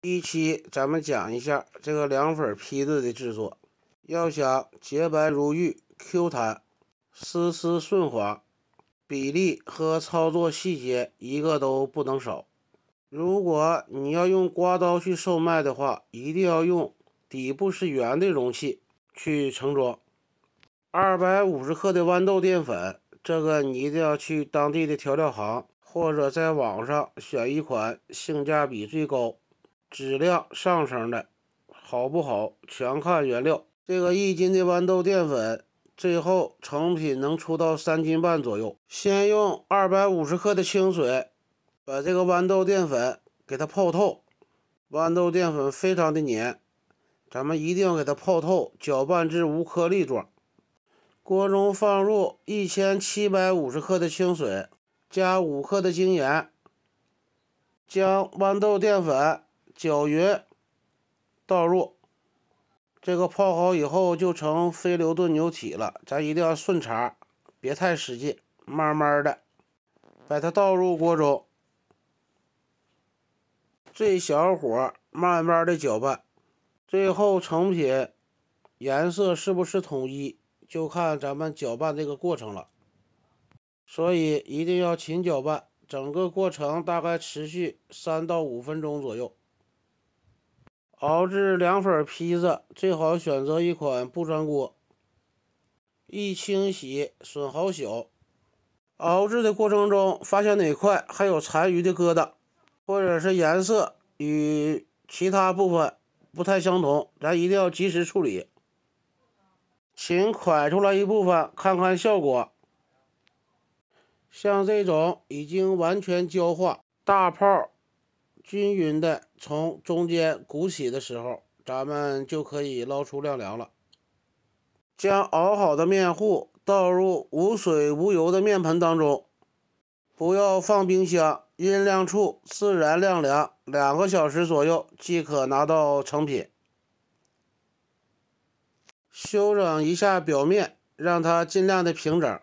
一期咱们讲一下这个凉粉坯子的制作。要想洁白如玉、Q 弹、丝丝顺滑，比例和操作细节一个都不能少。如果你要用刮刀去售卖的话，一定要用底部是圆的容器去盛装。二百五十克的豌豆淀粉，这个你一定要去当地的调料行或者在网上选一款性价比最高。质量上升的好不好，全看原料。这个一斤的豌豆淀粉，最后成品能出到三斤半左右。先用二百五十克的清水，把这个豌豆淀粉给它泡透。豌豆淀粉非常的黏，咱们一定要给它泡透，搅拌至无颗粒状。锅中放入一千七百五十克的清水，加五克的精盐，将豌豆淀粉。搅匀，倒入。这个泡好以后就成非牛顿流体了。咱一定要顺茬，别太使劲，慢慢的把它倒入锅中。最小火，慢慢的搅拌。最后成品颜色是不是统一，就看咱们搅拌这个过程了。所以一定要勤搅拌，整个过程大概持续三到五分钟左右。熬制凉粉坯子，最好选择一款不粘锅，易清洗，损耗小。熬制的过程中，发现哪块还有残余的疙瘩，或者是颜色与其他部分不太相同，咱一定要及时处理。请快出来一部分，看看效果。像这种已经完全焦化、大泡。均匀的从中间鼓起的时候，咱们就可以捞出晾凉了。将熬好的面糊倒入无水无油的面盆当中，不要放冰箱，阴凉处自然晾凉，两个小时左右即可拿到成品。修整一下表面，让它尽量的平整。